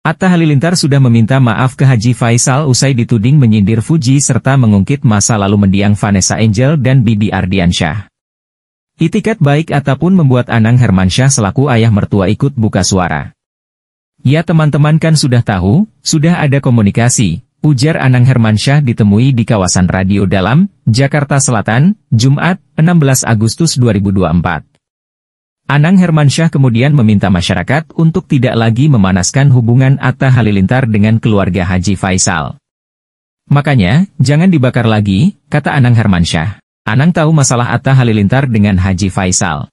Atta Halilintar sudah meminta maaf ke Haji Faisal usai dituding menyindir Fuji serta mengungkit masa lalu mendiang Vanessa Angel dan Bibi Ardiansyah. Itikat baik ataupun membuat Anang Hermansyah selaku ayah mertua ikut buka suara. Ya teman-teman kan sudah tahu, sudah ada komunikasi, ujar Anang Hermansyah ditemui di kawasan Radio Dalam, Jakarta Selatan, Jumat, 16 Agustus 2024. Anang Hermansyah kemudian meminta masyarakat untuk tidak lagi memanaskan hubungan Atta Halilintar dengan keluarga Haji Faisal. Makanya, jangan dibakar lagi, kata Anang Hermansyah. Anang tahu masalah Atta Halilintar dengan Haji Faisal.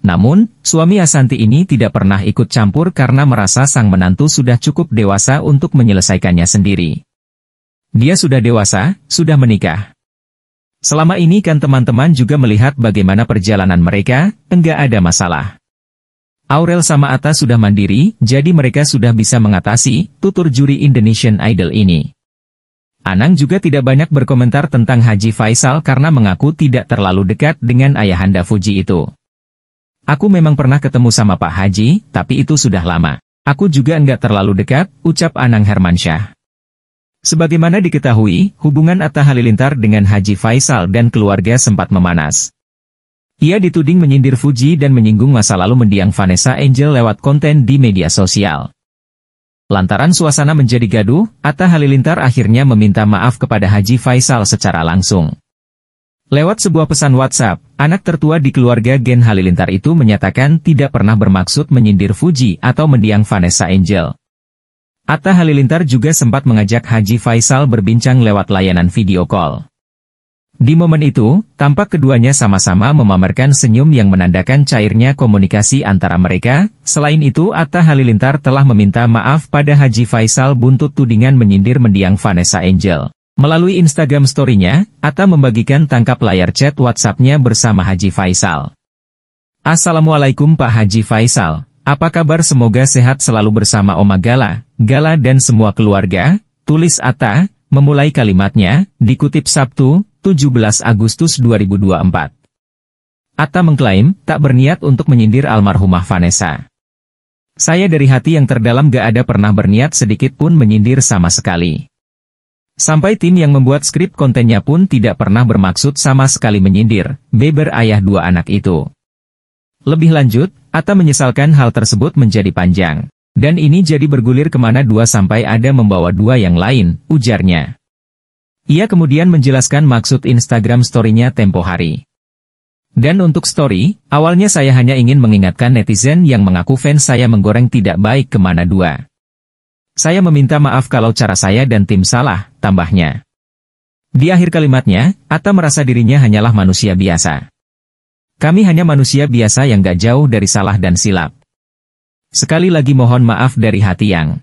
Namun, suami Asanti ini tidak pernah ikut campur karena merasa sang menantu sudah cukup dewasa untuk menyelesaikannya sendiri. Dia sudah dewasa, sudah menikah. Selama ini kan teman-teman juga melihat bagaimana perjalanan mereka, enggak ada masalah. Aurel sama Atta sudah mandiri, jadi mereka sudah bisa mengatasi tutur juri Indonesian Idol ini. Anang juga tidak banyak berkomentar tentang Haji Faisal karena mengaku tidak terlalu dekat dengan ayahanda Fuji itu. Aku memang pernah ketemu sama Pak Haji, tapi itu sudah lama. Aku juga enggak terlalu dekat, ucap Anang Hermansyah. Sebagaimana diketahui, hubungan Atta Halilintar dengan Haji Faisal dan keluarga sempat memanas. Ia dituding menyindir Fuji dan menyinggung masa lalu mendiang Vanessa Angel lewat konten di media sosial. Lantaran suasana menjadi gaduh, Atta Halilintar akhirnya meminta maaf kepada Haji Faisal secara langsung. Lewat sebuah pesan WhatsApp, anak tertua di keluarga Gen Halilintar itu menyatakan tidak pernah bermaksud menyindir Fuji atau mendiang Vanessa Angel. Atta Halilintar juga sempat mengajak Haji Faisal berbincang lewat layanan video call. Di momen itu, tampak keduanya sama-sama memamerkan senyum yang menandakan cairnya komunikasi antara mereka. Selain itu, Atta Halilintar telah meminta maaf pada Haji Faisal buntut tudingan menyindir mendiang Vanessa Angel. Melalui Instagram story-nya, Atta membagikan tangkap layar chat WhatsApp-nya bersama Haji Faisal. Assalamualaikum Pak Haji Faisal. Apa kabar semoga sehat selalu bersama Oma Gala, Gala dan semua keluarga? Tulis Atta, memulai kalimatnya, dikutip Sabtu, 17 Agustus 2024. Atta mengklaim, tak berniat untuk menyindir almarhumah Vanessa. Saya dari hati yang terdalam gak ada pernah berniat sedikit pun menyindir sama sekali. Sampai tim yang membuat skrip kontennya pun tidak pernah bermaksud sama sekali menyindir, Beber ayah dua anak itu. Lebih lanjut, Atta menyesalkan hal tersebut menjadi panjang. Dan ini jadi bergulir kemana dua sampai ada membawa dua yang lain, ujarnya. Ia kemudian menjelaskan maksud Instagram story-nya tempo hari. Dan untuk story, awalnya saya hanya ingin mengingatkan netizen yang mengaku fans saya menggoreng tidak baik kemana dua. Saya meminta maaf kalau cara saya dan tim salah, tambahnya. Di akhir kalimatnya, Atta merasa dirinya hanyalah manusia biasa. Kami hanya manusia biasa yang gak jauh dari salah dan silap. Sekali lagi mohon maaf dari hati yang